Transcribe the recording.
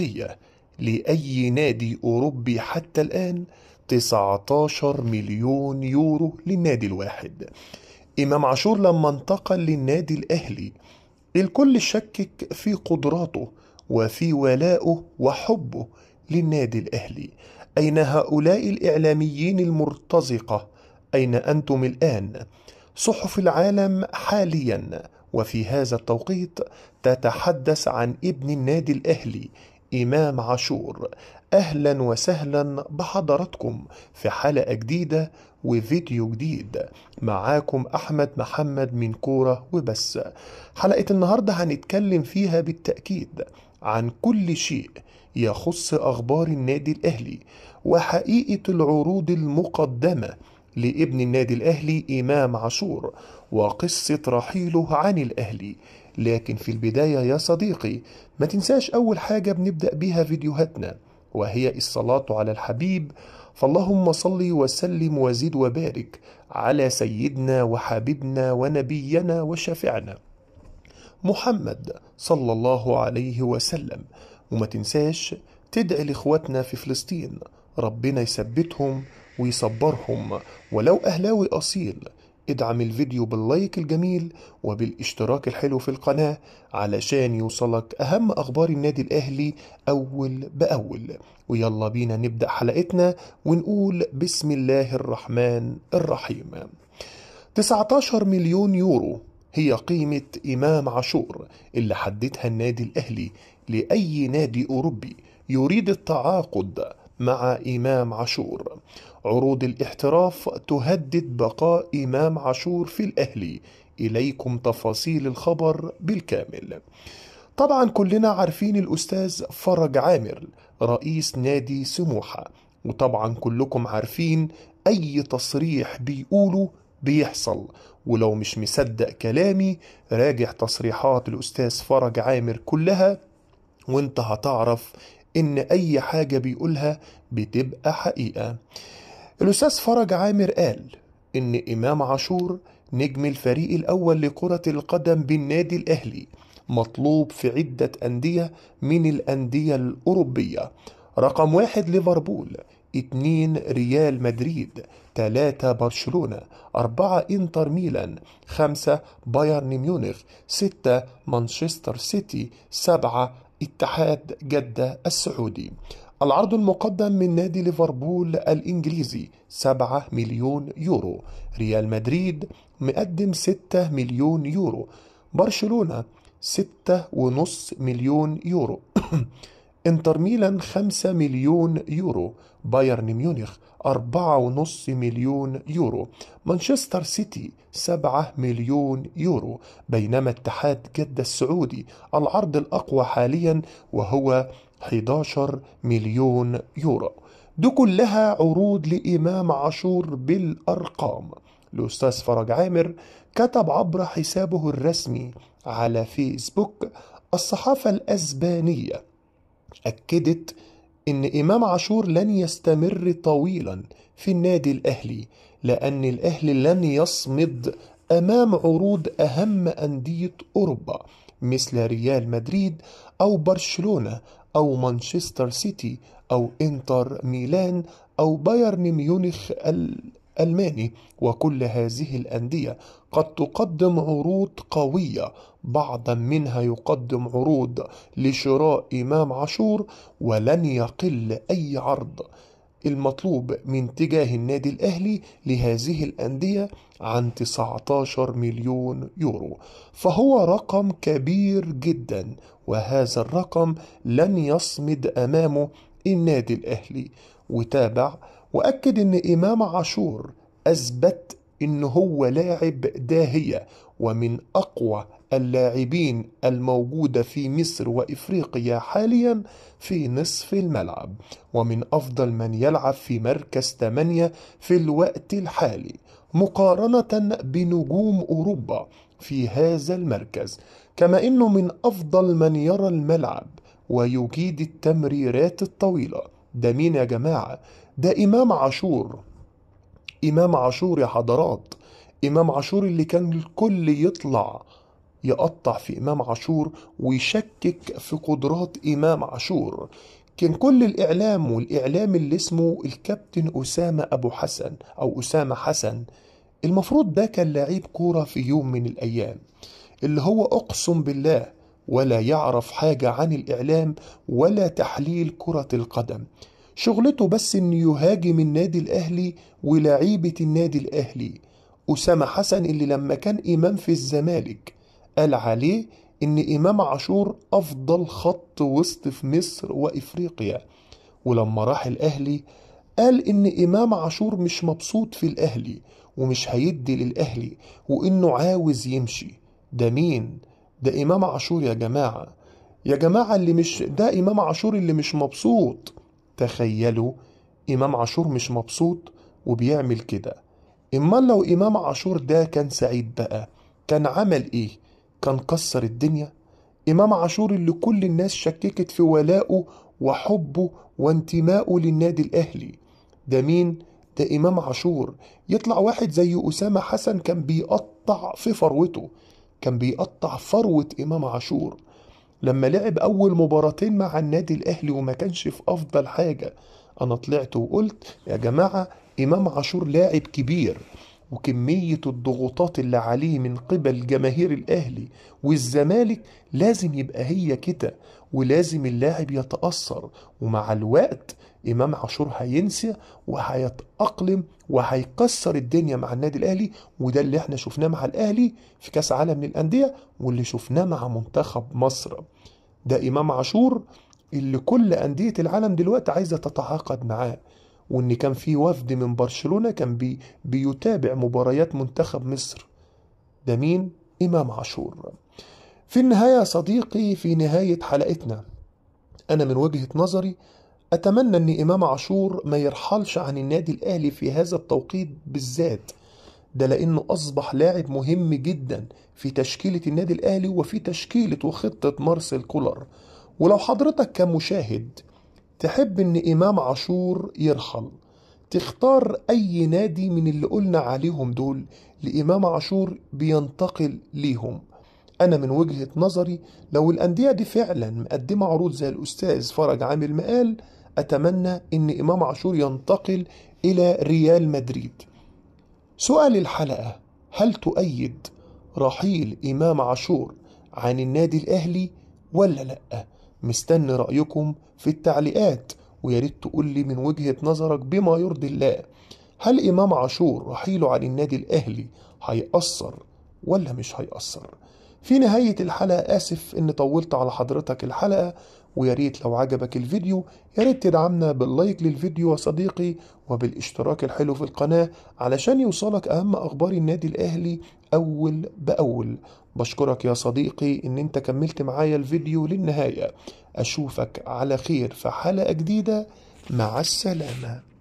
الرياضية لأي نادي أوروبي حتى الآن 19 مليون يورو للنادي الواحد إمام عاشور لما انتقل للنادي الأهلي الكل شكك في قدراته وفي ولائه وحبه للنادي الأهلي أين هؤلاء الإعلاميين المرتزقة؟ أين أنتم الآن؟ صحف العالم حاليا وفي هذا التوقيت تتحدث عن ابن النادي الأهلي إمام عاشور أهلا وسهلا بحضراتكم في حلقة جديدة وفيديو جديد معاكم أحمد محمد من كورة وبس حلقة النهاردة هنتكلم فيها بالتأكيد عن كل شيء يخص أخبار النادي الأهلي وحقيقة العروض المقدمة لابن النادي الأهلي إمام عاشور وقصة رحيله عن الأهلي لكن في البداية يا صديقي ما تنساش أول حاجة بنبدأ بها فيديوهاتنا وهي الصلاة على الحبيب فاللهم صل وسلم وزد وبارك على سيدنا وحبيبنا ونبينا وشفعنا محمد صلى الله عليه وسلم وما تنساش تدعي لإخواتنا في فلسطين ربنا يثبتهم ويصبرهم ولو أهلاوي أصيل ادعم الفيديو باللايك الجميل وبالاشتراك الحلو في القناة علشان يوصلك أهم أخبار النادي الأهلي أول بأول ويلا بينا نبدأ حلقتنا ونقول بسم الله الرحمن الرحيم 19 مليون يورو هي قيمة إمام عاشور اللي حددها النادي الأهلي لأي نادي أوروبي يريد التعاقد مع إمام عاشور عروض الاحتراف تهدد بقاء إمام عاشور في الأهلي إليكم تفاصيل الخبر بالكامل طبعا كلنا عارفين الأستاذ فرج عامر رئيس نادي سموحة وطبعا كلكم عارفين أي تصريح بيقوله بيحصل ولو مش مصدق كلامي راجع تصريحات الأستاذ فرج عامر كلها وانت هتعرف إن أي حاجة بيقولها بتبقى حقيقة الأستاذ فرج عامر قال إن إمام عاشور نجم الفريق الأول لكرة القدم بالنادي الأهلي مطلوب في عدة أندية من الأندية الأوروبية رقم واحد ليفربول اتنين ريال مدريد تلاتة برشلونة أربعة إنتر ميلان خمسة بايرن ميونخ ستة مانشستر سيتي سبعة اتحاد جدة السعودي العرض المقدم من نادي ليفربول الإنجليزي 7 مليون يورو ريال مدريد مقدم 6 مليون يورو برشلونة 6.5 مليون يورو انتر ميلان 5 مليون يورو بايرن ميونخ 4.5 مليون يورو مانشستر سيتي 7 مليون يورو بينما اتحاد جدة السعودي العرض الأقوى حاليا وهو 11 مليون يورو دي كلها عروض لإمام عاشور بالأرقام الأستاذ فرج عامر كتب عبر حسابه الرسمي على فيسبوك الصحافة الأسبانية أكدت إن إمام عاشور لن يستمر طويلا في النادي الأهلي لأن الأهلي لن يصمد أمام عروض أهم أندية أوروبا مثل ريال مدريد أو برشلونة أو مانشستر سيتي أو إنتر ميلان أو بايرن ميونخ الماني وكل هذه الانديه قد تقدم عروض قويه بعضا منها يقدم عروض لشراء امام عاشور ولن يقل اي عرض المطلوب من تجاه النادي الأهلي لهذه الأندية عن 19 مليون يورو فهو رقم كبير جدا وهذا الرقم لن يصمد أمامه النادي الأهلي وتابع وأكد أن إمام عاشور أثبت أن هو لاعب داهية ومن أقوى اللاعبين الموجودة في مصر وإفريقيا حاليا في نصف الملعب ومن أفضل من يلعب في مركز ثمانية في الوقت الحالي مقارنة بنجوم أوروبا في هذا المركز كما أنه من أفضل من يرى الملعب ويجيد التمريرات الطويلة ده مين يا جماعة ده إمام عاشور إمام عاشور يا حضرات إمام عاشور اللي كان الكل يطلع يقطع في إمام عاشور ويشكك في قدرات إمام عاشور كان كل الإعلام والإعلام اللي اسمه الكابتن أسامة أبو حسن أو أسامة حسن المفروض ده كان لعيب كورة في يوم من الأيام اللي هو أقسم بالله ولا يعرف حاجة عن الإعلام ولا تحليل كرة القدم شغلته بس انه يهاجم النادي الاهلي ولاعيبه النادي الاهلي اسامه حسن اللي لما كان امام في الزمالك قال عليه ان امام عاشور افضل خط وسط في مصر وافريقيا ولما راح الاهلي قال ان امام عاشور مش مبسوط في الاهلي ومش هيدي للاهلي وانه عاوز يمشي ده مين ده امام عاشور يا جماعه يا جماعه اللي مش ده امام عاشور اللي مش مبسوط تخيلوا إمام عاشور مش مبسوط وبيعمل كده أما لو إمام عاشور ده كان سعيد بقى كان عمل إيه؟ كان كسر الدنيا إمام عاشور اللي كل الناس شككت في ولائه وحبه وانتمائه للنادي الأهلي ده مين؟ ده إمام عاشور يطلع واحد زي أسامة حسن كان بيقطع في فروته كان بيقطع فروة إمام عاشور لما لعب أول مباراتين مع النادي الأهلي وما كانش في أفضل حاجة أنا طلعت وقلت يا جماعة إمام عاشور لاعب كبير وكمية الضغوطات اللي عليه من قبل جماهير الأهلي والزمالك لازم يبقى هي كده ولازم اللاعب يتأثر ومع الوقت إمام عاشور هينسى وهيتأقلم وهيكسر الدنيا مع النادي الأهلي وده اللي احنا شفناه مع الأهلي في كأس عالم للأندية واللي شفناه مع منتخب مصر ده إمام عاشور اللي كل أندية العالم دلوقتي عايزة تتعاقد معاه وإن كان في وفد من برشلونة كان بي بيتابع مباريات منتخب مصر ده مين؟ إمام عاشور في النهاية صديقي في نهاية حلقتنا أنا من وجهة نظري أتمنى أن إمام عاشور ما يرحلش عن النادي الأهلي في هذا التوقيت بالذات ده لأنه أصبح لاعب مهم جدا في تشكيلة النادي الأهلي وفي تشكيلة وخطة مارسيل كولر ولو حضرتك كمشاهد تحب أن إمام عاشور يرحل تختار أي نادي من اللي قلنا عليهم دول لإمام عاشور بينتقل ليهم أنا من وجهة نظري لو الأندية دي فعلا مقدمة عروض زي الأستاذ فرج عامل مقال أتمنى إن إمام عاشور ينتقل إلى ريال مدريد سؤال الحلقة هل تؤيد رحيل إمام عاشور عن النادي الأهلي ولا لأ مستني رأيكم في التعليقات ويا ريت تقول لي من وجهة نظرك بما يرضي الله هل إمام عاشور رحيله عن النادي الأهلي هيأثر ولا مش هيأثر في نهاية الحلقة آسف إن طولت على حضرتك الحلقة وياريت لو عجبك الفيديو يا ريت تدعمنا باللايك للفيديو يا صديقي وبالاشتراك الحلو في القناة علشان يوصلك أهم أخبار النادي الأهلي أول بأول بشكرك يا صديقي إن أنت كملت معايا الفيديو للنهاية أشوفك على خير في حلقة جديدة مع السلامة